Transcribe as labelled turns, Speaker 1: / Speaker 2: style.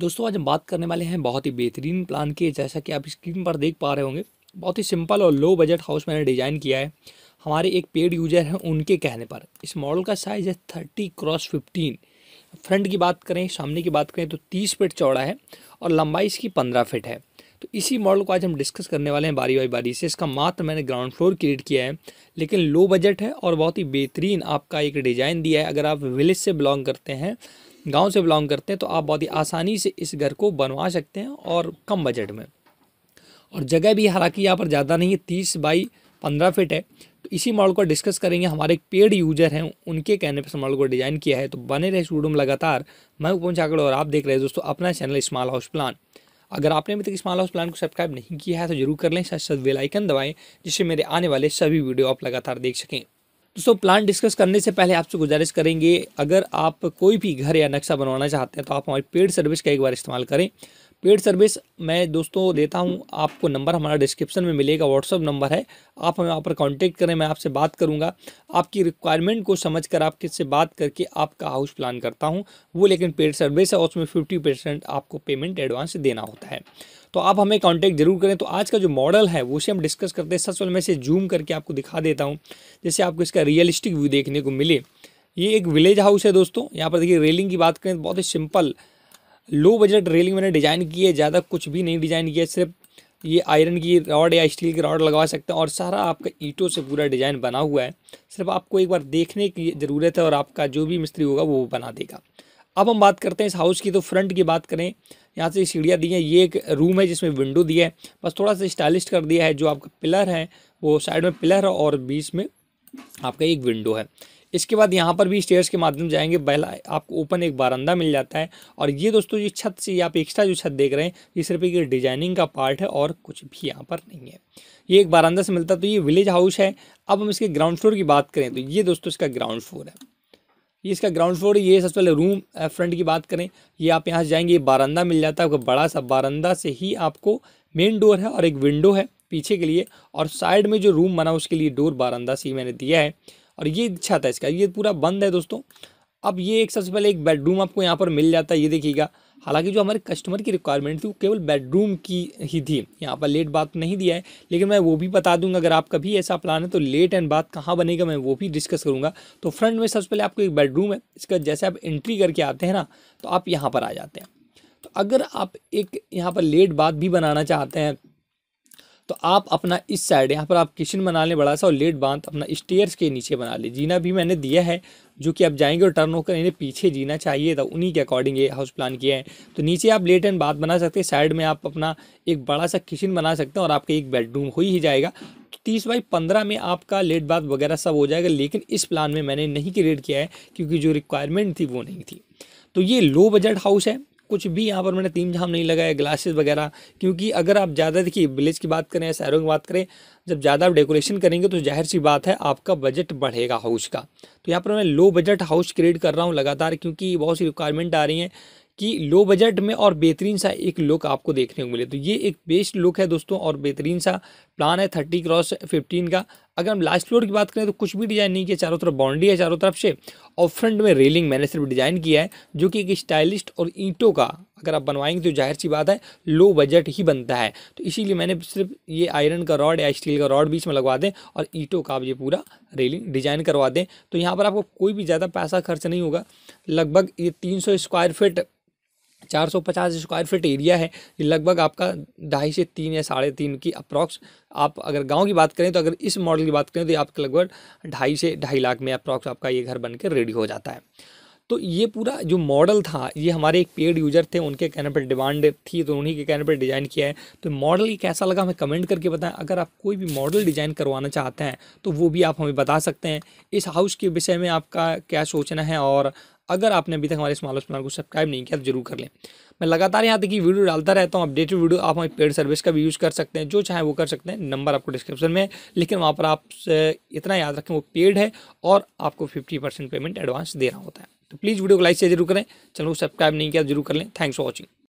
Speaker 1: दोस्तों आज हम बात करने वाले हैं बहुत ही बेहतरीन प्लान की जैसा कि आप स्क्रीन पर देख पा रहे होंगे बहुत ही सिंपल और लो बजट हाउस मैंने डिज़ाइन किया है हमारे एक पेड यूजर हैं उनके कहने पर इस मॉडल का साइज़ है थर्टी क्रॉस फिफ्टीन फ्रंट की बात करें सामने की बात करें तो तीस फिट चौड़ा है और लंबाई इसकी पंद्रह फिट है तो इसी मॉडल को आज हम डिस्कस करने वाले हैं बारी बारी बारी से इसका मात्र मैंने ग्राउंड फ्लोर क्रिएट किया है लेकिन लो बजट है और बहुत ही बेहतरीन आपका एक डिज़ाइन दिया है अगर आप विलेज से बिलोंग करते हैं गांव से बिलोंग करते हैं तो आप बहुत ही आसानी से इस घर को बनवा सकते हैं और कम बजट में और जगह भी हालांकि यहाँ पर ज़्यादा नहीं है तीस बाई पंद्रह फिट है तो इसी मॉडल को डिस्कस करेंगे हमारे एक पेड यूजर हैं उनके कहने पर मॉडल को डिज़ाइन किया है तो बने रहे स्टूडियो में लगातार मैं उपन चाकड़ और आप देख रहे हैं दोस्तों अपना चैनल स्मॉल हाउस प्लान अगर आपने अभी तक स्मॉल हाउस प्लान को सब्सक्राइब नहीं किया है तो जरूर कर लें साथ साथ बेलाइकन दबाएँ जिससे मेरे आने वाले सभी वीडियो आप लगातार देख सकें दोस्तों प्लान डिस्कस करने से पहले आपसे गुजारिश करेंगे अगर आप कोई भी घर या नक्शा बनवाना चाहते हैं तो आप हमारी पेड सर्विस का एक बार इस्तेमाल करें पेड सर्विस मैं दोस्तों देता हूं आपको नंबर हमारा डिस्क्रिप्शन में मिलेगा व्हाट्सअप नंबर है आप हमें वहाँ पर कांटेक्ट करें मैं आपसे बात करूंगा आपकी रिक्वायरमेंट को समझकर आप से बात करके आपका हाउस प्लान करता हूं वो लेकिन पेड सर्विस है और उसमें फिफ्टी परसेंट आपको पेमेंट एडवांस देना होता है तो आप हमें कॉन्टेक्ट जरूर करें तो आज का जो मॉडल है वो से हम डिस्कस करते हैं सबसे मैं इसे जूम करके आपको दिखा देता हूँ जैसे आपको इसका रियलिस्टिक व्यू देखने को मिले ये एक विलेज हाउस है दोस्तों यहाँ पर देखिए रेलिंग की बात करें तो बहुत ही सिंपल लो बजट रेलिंग मैंने डिज़ाइन की है ज़्यादा कुछ भी नहीं डिज़ाइन किया सिर्फ ये आयरन की रॉड या स्टील की रॉड लगवा सकते हैं और सारा आपका ईंटों से पूरा डिज़ाइन बना हुआ है सिर्फ आपको एक बार देखने की ज़रूरत है और आपका जो भी मिस्त्री होगा वो बना देगा अब हम बात करते हैं इस हाउस की तो फ्रंट की बात करें यहाँ से सीढ़ियाँ दी हैं ये एक रूम है जिसमें विंडो दिया है बस थोड़ा सा स्टाइलिश कर दिया है जो आपका पिलर है वो साइड में पिलर है और बीच में आपका एक विंडो है इसके बाद यहाँ पर भी स्टेयर्स के माध्यम जाएंगे पहला आपको ओपन एक बारंदा मिल जाता है और ये दोस्तों ये छत से आप एक्स्ट्रा जो छत देख रहे हैं ये सिर्फ एक डिजाइनिंग का पार्ट है और कुछ भी यहाँ पर नहीं है ये एक बारंदा से मिलता तो ये विलेज हाउस है अब हम इसके ग्राउंड फ्लोर की बात करें तो ये दोस्तों इसका ग्राउंड फ्लोर है ये इसका ग्राउंड फ्लोर ये सबसे पहले रूम फ्रंट की बात करें ये आप यहाँ से जाएंगे ये बारंदा मिल जाता है आपको बड़ा सा बारंदा से ही आपको मेन डोर है और एक विंडो है पीछे के लिए और साइड में जो रूम बना उसके लिए डोर बारंदा से ही मैंने दिया है और ये अच्छा था इसका ये पूरा बंद है दोस्तों अब ये एक सबसे पहले एक बेडरूम आपको यहाँ पर मिल जाता है ये देखिएगा हालांकि जो हमारे कस्टमर की रिक्वायरमेंट थी वो केवल बेडरूम की ही थी यहाँ पर लेट बात नहीं दिया है लेकिन मैं वो भी बता दूंगा अगर आपका भी ऐसा प्लान है तो लेट एंड बात कहाँ बनेगा मैं वो भी डिस्कस करूँगा तो फ्रंट में सबसे पहले आपको एक बेडरूम है इसका जैसे आप एंट्री करके आते हैं ना तो आप यहाँ पर आ जाते हैं तो अगर आप एक यहाँ पर लेट बात भी बनाना चाहते हैं तो आप अपना इस साइड यहाँ पर आप किचन बना लें बड़ा सा और लेट बांध तो अपना स्टेयर्स के नीचे बना लें जीना भी मैंने दिया है जो कि आप जाएंगे और टर्न होकर इन्हें पीछे जीना चाहिए था उन्हीं के अकॉर्डिंग ये हाउस प्लान किया है तो नीचे आप लेट एंड बाथ बना सकते हैं साइड में आप अपना एक बड़ा सा किचन बना सकते हैं और आपका एक बेडरूम हो ही जाएगा तीस बाई पंद्रह में आपका लेट बाथ वगैरह सब हो जाएगा लेकिन इस प्लान में मैंने नहीं क्रिएट किया है क्योंकि जो रिक्वायरमेंट थी वो नहीं थी तो ये लो बजट हाउस है कुछ भी यहाँ पर मैंने तीन झाम नहीं लगाया ग्लासेस वगैरह क्योंकि अगर आप ज़्यादा देखिए विलेज की बात करें शहरों की बात करें जब ज़्यादा आप डेकोरेशन करेंगे तो जाहिर सी बात है आपका बजट बढ़ेगा हाउस का तो यहाँ पर मैं लो बजट हाउस क्रिएट कर रहा हूँ लगातार क्योंकि बहुत सी रिक्वायरमेंट आ रही हैं कि लो बजट में और बेहतरीन सा एक लुक आपको देखने को मिले तो ये एक बेस्ट लुक है दोस्तों और बेहतरीन सा प्लान है थर्टी क्रॉस फिफ्टीन का अगर हम लास्ट फ्लोर की बात करें तो कुछ भी डिज़ाइन नहीं किया चारों तरफ बाउंड्री है चारों तरफ से और फ्रंट में रेलिंग मैंने सिर्फ डिज़ाइन किया है जो कि एक स्टाइलिस्ट और ईंटों का अगर आप बनवाएंगे तो जाहिर सी बात है लो बजट ही बनता है तो इसीलिए मैंने सिर्फ ये आयरन का रॉड या स्टील का रॉड बीच में लगवा दें और ईटों का आप ये पूरा रेलिंग डिजाइन करवा दें तो यहाँ पर आपको कोई भी ज़्यादा पैसा खर्च नहीं होगा लगभग ये तीन स्क्वायर फिट चार सौ पचास स्क्वायर फीट एरिया है ये लगभग आपका ढाई से तीन या साढ़े तीन की अप्रॉक्स आप अगर गांव की बात करें तो अगर इस मॉडल की बात करें तो आपके लगभग ढाई से ढाई लाख में अप्रॉक्स आपका ये घर बनकर रेडी हो जाता है तो ये पूरा जो मॉडल था ये हमारे एक पेड यूजर थे उनके कहने पर डिमांड थी तो उन्हीं के कहने पर डिज़ाइन किया है तो मॉडल ये कैसा लगा हमें कमेंट करके बताएं अगर आप कोई भी मॉडल डिज़ाइन करवाना चाहते हैं तो वो भी आप हमें बता सकते हैं इस हाउस के विषय में आपका क्या सोचना है और अगर आपने अभी तक हमारे स्मॉल चैनल को सब्सक्राइब नहीं किया तो जरूर कर लें मैं लगातार यहाँ तक की वीडियो डालता रहता हूँ अपडेटेड वीडियो आप हमारी पेड सर्विस का भी यूज़ कर सकते हैं जो चाहे वो कर सकते हैं नंबर आपको डिस्क्रिप्शन में लेकिन वहाँ पर आप इतना याद रखें वो पेड है और आपको फिफ्टी परसेंट पेमेंट एडवांस देना होता है तो प्लीज़ वीडियो को लाइक शेयर जरूर करें चैनल को सब्सक्राइब नहीं किया तो जरूर कर लें थैंक्स फॉर वॉचिंग